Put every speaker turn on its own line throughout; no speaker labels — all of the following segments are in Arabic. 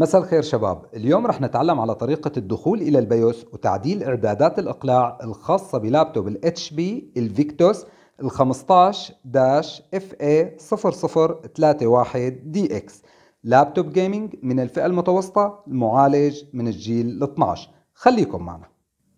مساء الخير شباب اليوم رح نتعلم على طريقة الدخول إلى البيوس وتعديل إعدادات الإقلاع الخاصة بلابتوب ال HP الفيكتوس ال 15-FA0031DX لابتوب جيمنج من الفئة المتوسطة المعالج من الجيل 12 خليكم معنا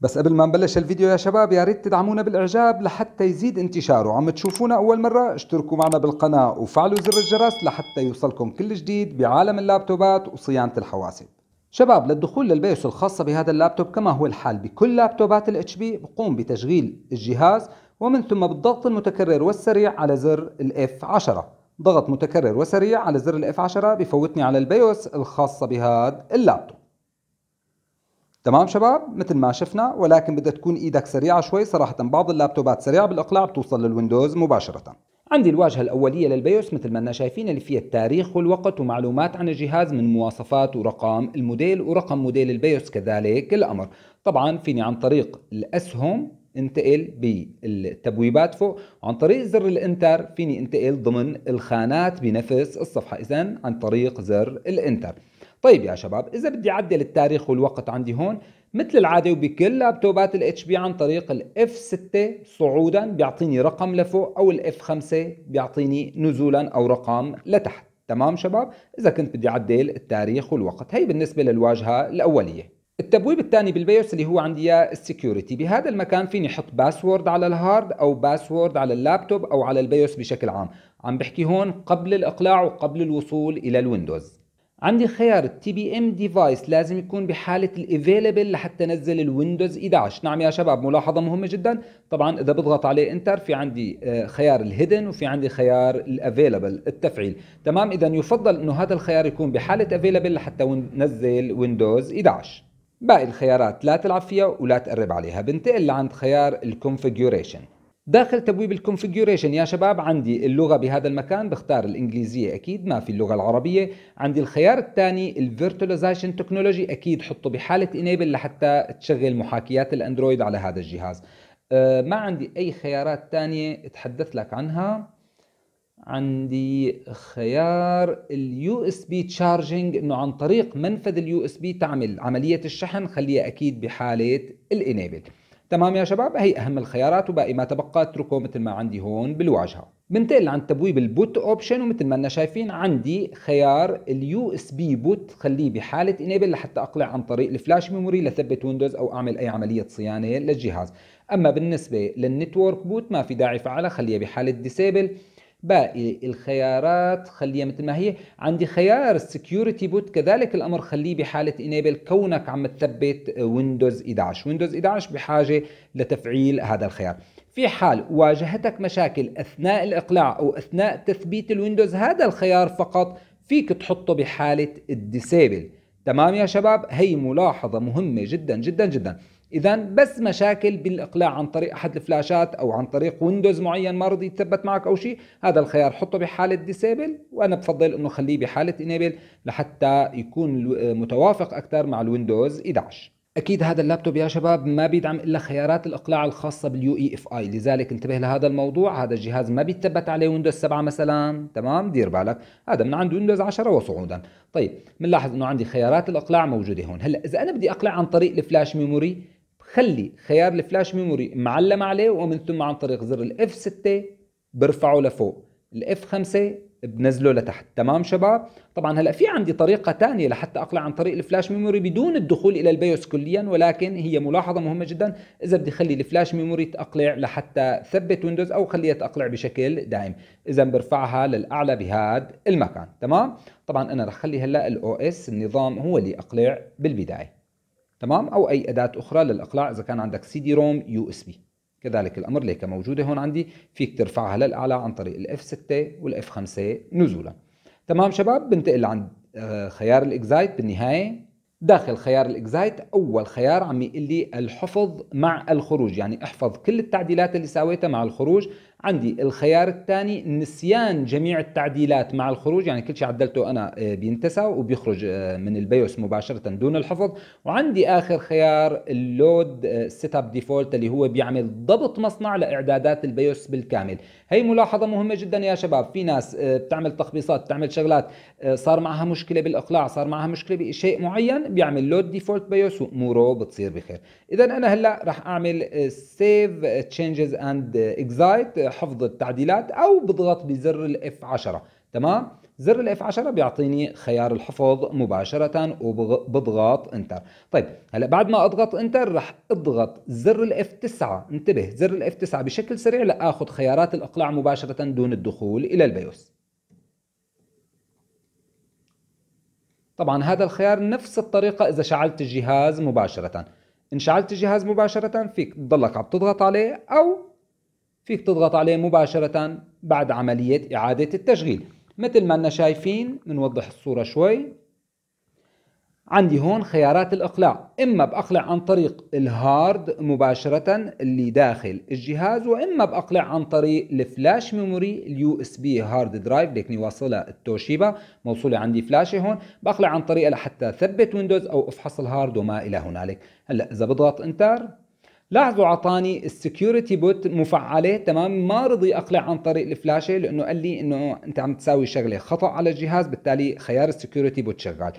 بس قبل ما نبلش الفيديو يا شباب يا ريت تدعمونا بالاعجاب لحتى يزيد انتشاره عم تشوفونا اول مره اشتركوا معنا بالقناه وفعلوا زر الجرس لحتى يوصلكم كل جديد بعالم اللابتوبات وصيانه الحواسيب شباب للدخول للبيوس الخاصة بهذا اللابتوب كما هو الحال بكل لابتوبات الاتش بي بقوم بتشغيل الجهاز ومن ثم بالضغط المتكرر والسريع على زر الاف 10 ضغط متكرر وسريع على زر الاف 10 بفوتني على البيوس الخاصة بهذا اللابتوب تمام شباب مثل ما شفنا ولكن بدها تكون ايدك سريعه شوي صراحه بعض اللابتوبات سريعه بالاقلاع بتوصل للويندوز مباشره عندي الواجهة الأولية للبيوس مثل ما أنا شايفين اللي فيها التاريخ والوقت ومعلومات عن الجهاز من مواصفات ورقم الموديل ورقم موديل البيوس كذلك الأمر طبعا فيني عن طريق الأسهم انتقل بالتبويبات فوق وعن طريق زر الانتر فيني انتقل ضمن الخانات بنفس الصفحة إذا عن طريق زر الانتر طيب يا شباب اذا بدي اعدل التاريخ والوقت عندي هون مثل العاده وبكل لابتوبات الاتش بي عن طريق الاف 6 صعودا بيعطيني رقم لفوق او الاف 5 بيعطيني نزولا او رقم لتحت تمام شباب اذا كنت بدي اعدل التاريخ والوقت هي بالنسبه للواجهه الاوليه التبويب الثاني بالبيوس اللي هو عندي السكيورتي بهذا المكان فيني احط باسورد على الهارد او باسورد على اللابتوب او على البيوس بشكل عام عم بحكي هون قبل الاقلاع وقبل الوصول الى الويندوز عندي خيار تي بي ام ديفايس لازم يكون بحالة الافيلبل لحتى نزل الويندوز 11 نعم يا شباب ملاحظة مهمة جدا طبعا اذا بضغط عليه انتر في عندي آه، خيار الهيدن وفي عندي خيار الافيلبل التفعيل تمام اذا يفضل انه هذا الخيار يكون بحالة افيلبل لحتى نزل ويندوز 11 باقي الخيارات لا تلعب فيها ولا تقرب عليها بنتقل لعند خيار الكونفيجوريشن داخل تبويب الكونفيجوريشن يا شباب عندي اللغة بهذا المكان بختار الإنجليزية أكيد ما في اللغة العربية عندي الخيار الثاني الفيرتواليزيشن تكنولوجي أكيد حطه بحالة انيبل لحتى تشغل محاكيات الأندرويد على هذا الجهاز أه، ما عندي أي خيارات ثانية اتحدث لك عنها عندي خيار اليو اس بي تشارجنج انه عن طريق منفذ اليو اس بي تعمل عمليه الشحن خليها اكيد بحاله الانيبل تمام يا شباب هي أهم الخيارات وباقي ما تبقى اتركه مثل ما عندي هون بالواجهة بنتقل عند تبويب البوت اوبشن ومثل ما انا شايفين عندي خيار اليو اس بي بوت خليه بحاله انيبل لحتى اقلع عن طريق الفلاش ميموري لثبت ويندوز او اعمل اي عمليه صيانه للجهاز اما بالنسبه للنتورك بوت ما في داعي فعلها خليها بحاله ديسيبل باقي الخيارات خليها مثل ما هي عندي خيار السكيورتي بوت كذلك الامر خليه بحاله انيبل كونك عم تثبت ويندوز 11 ويندوز 11 بحاجه لتفعيل هذا الخيار في حال واجهتك مشاكل اثناء الاقلاع او اثناء تثبيت الويندوز هذا الخيار فقط فيك تحطه بحاله الديسيبل تمام يا شباب هي ملاحظه مهمه جدا جدا جدا اذا بس مشاكل بالاقلاع عن طريق احد الفلاشات او عن طريق ويندوز معين ما رضي يتثبت معك او شيء هذا الخيار حطه بحاله ديسيبل وانا بفضل انه خليه بحاله انيبل لحتى يكون متوافق اكثر مع الويندوز 11 اكيد هذا اللابتوب يا شباب ما بيدعم الا خيارات الاقلاع الخاصه باليو اي اف e اي لذلك انتبه لهذا الموضوع هذا الجهاز ما بيتثبت عليه ويندوز 7 مثلا تمام دير بالك هذا من عند ويندوز 10 وصعودا طيب بنلاحظ انه عندي خيارات الاقلاع موجوده هون هلا اذا انا بدي اقلع عن طريق الفلاش ميموري خلي خيار الفلاش ميموري معلم عليه ومن ثم عن طريق زر الاف 6 برفعه لفوق الاف 5 بنزله لتحت تمام شباب طبعا هلا في عندي طريقه ثانيه لحتى اقلع عن طريق الفلاش ميموري بدون الدخول الى البيوس كليا ولكن هي ملاحظه مهمه جدا اذا بدي اخلي الفلاش ميموري تقلع لحتى ثبت ويندوز او خليها تقلع بشكل دائم اذا برفعها للاعلى بهذا المكان تمام طبعا انا رح اخلي هلا الاو اس النظام هو اللي اقلع بالبدايه تمام او اي اداه اخرى للاقلاع اذا كان عندك سي دي روم يو اس بي كذلك الامر ليك موجوده هون عندي فيك ترفعها للاعلى عن طريق الاف 6 والاف 5 نزولا تمام شباب بنتقل عند آه، خيار الاكزايت بالنهايه داخل خيار الاكزايت اول خيار عم يقول لي الحفظ مع الخروج يعني احفظ كل التعديلات اللي سويتها مع الخروج عندي الخيار الثاني نسيان جميع التعديلات مع الخروج يعني كل شيء عدلته أنا آه، بينتسى وبيخرج آه، من البيوس مباشرة دون الحفظ وعندي آخر خيار اللود سيت اب ديفولت اللي هو بيعمل ضبط مصنع لإعدادات البيوس بالكامل هي ملاحظة مهمة جدا يا شباب في ناس آه، بتعمل تخبيصات بتعمل شغلات صار معها مشكلة بالإقلاع صار معها مشكلة بشيء معين بيعمل لود ديفولت بيوس وأموره بتصير بخير إذا أنا هلأ راح أعمل سيف تشينجز أند إكزايت حفظ التعديلات او بضغط بزر الاف 10 تمام زر الاف 10 بيعطيني خيار الحفظ مباشرة وبضغط انتر طيب هلا بعد ما اضغط انتر رح اضغط زر الاف 9 انتبه زر الاف 9 بشكل سريع لاخذ خيارات الاقلاع مباشرة دون الدخول الى البيوس طبعا هذا الخيار نفس الطريقة إذا شعلت الجهاز مباشرة إن شعلت الجهاز مباشرة فيك تضلك عم تضغط عليه أو فيك تضغط عليه مباشرة بعد عملية إعادة التشغيل مثل ما أنا شايفين بنوضح الصورة شوي عندي هون خيارات الإقلاع إما بأقلع عن طريق الهارد مباشرة اللي داخل الجهاز وإما بأقلع عن طريق الفلاش ميموري اليو اس بي هارد درايف لكني واصلها التوشيبا موصولة عندي فلاشة هون بأقلع عن طريقها لحتى ثبت ويندوز أو أفحص الهارد وما إلى هنالك هلأ إذا بضغط انتر لاحظوا عطاني السكيورتي بوت مفعله تمام ما رضي اقلع عن طريق الفلاشه لانه قال لي انه انت عم تساوي شغله خطا على الجهاز بالتالي خيار السكيورتي بوت شغال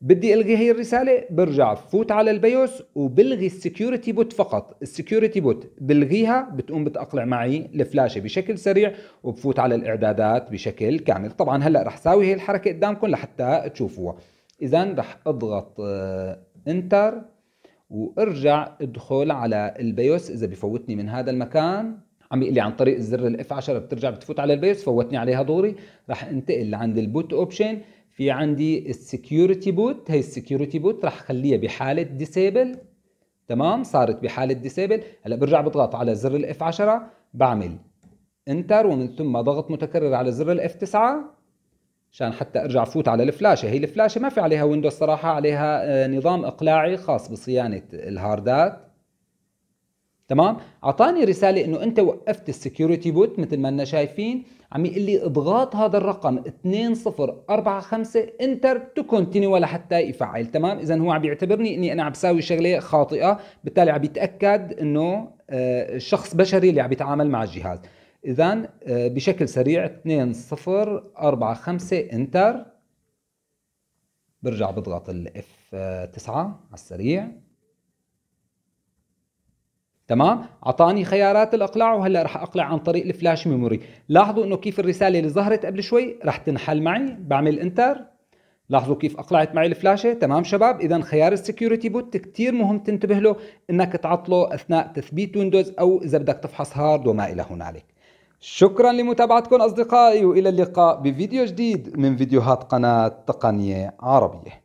بدي الغي هي الرساله برجع فوت على البيوس وبلغي السكيورتي بوت فقط السكيورتي بوت بلغيها بتقوم بتاقلع معي الفلاشه بشكل سريع وبفوت على الاعدادات بشكل كامل طبعا هلا رح ساوي هي الحركه قدامكم لحتى تشوفوها اذا رح اضغط انتر آه، وارجع ادخل على البيوس اذا بفوتني من هذا المكان عم يقول لي عن طريق الزر الاف 10 بترجع بتفوت على البيوس فوتني عليها دوري راح انتقل لعند البوت اوبشن في عندي السكيورتي بوت هي السكيورتي بوت راح اخليها بحاله ديسيبل تمام صارت بحاله ديسيبل هلا برجع بضغط على زر الاف 10 بعمل انتر ومن ثم ضغط متكرر على زر الاف 9 عشان حتى ارجع فوت على الفلاشه هي الفلاشه ما في عليها ويندوز صراحه عليها آه، نظام اقلاعي خاص بصيانه الهاردات تمام اعطاني رساله انه انت وقفت السكيورتي بوت مثل ما انا شايفين عم يقول لي اضغط هذا الرقم 2045 انتر تو كونتينيو لحتى يفعل تمام اذا هو عم بيعتبرني اني انا عم بساوي شغله خاطئه بالتالي عم يتاكد انه آه، شخص بشري اللي عم يتعامل مع الجهاز اذا آه، بشكل سريع 2 0 4 5 انتر برجع بضغط الاف آه، 9 على السريع تمام اعطاني خيارات الاقلاع وهلا رح اقلع عن طريق الفلاش ميموري لاحظوا انه كيف الرساله اللي ظهرت قبل شوي رح تنحل معي بعمل انتر لاحظوا كيف اقلعت معي الفلاشه تمام شباب اذا خيار السكيورتي بوت كثير مهم تنتبه له انك تعطله اثناء تثبيت ويندوز او اذا بدك تفحص هارد وما الى هنالك شكرا لمتابعتكم أصدقائي وإلى اللقاء بفيديو جديد من فيديوهات قناة تقنية عربية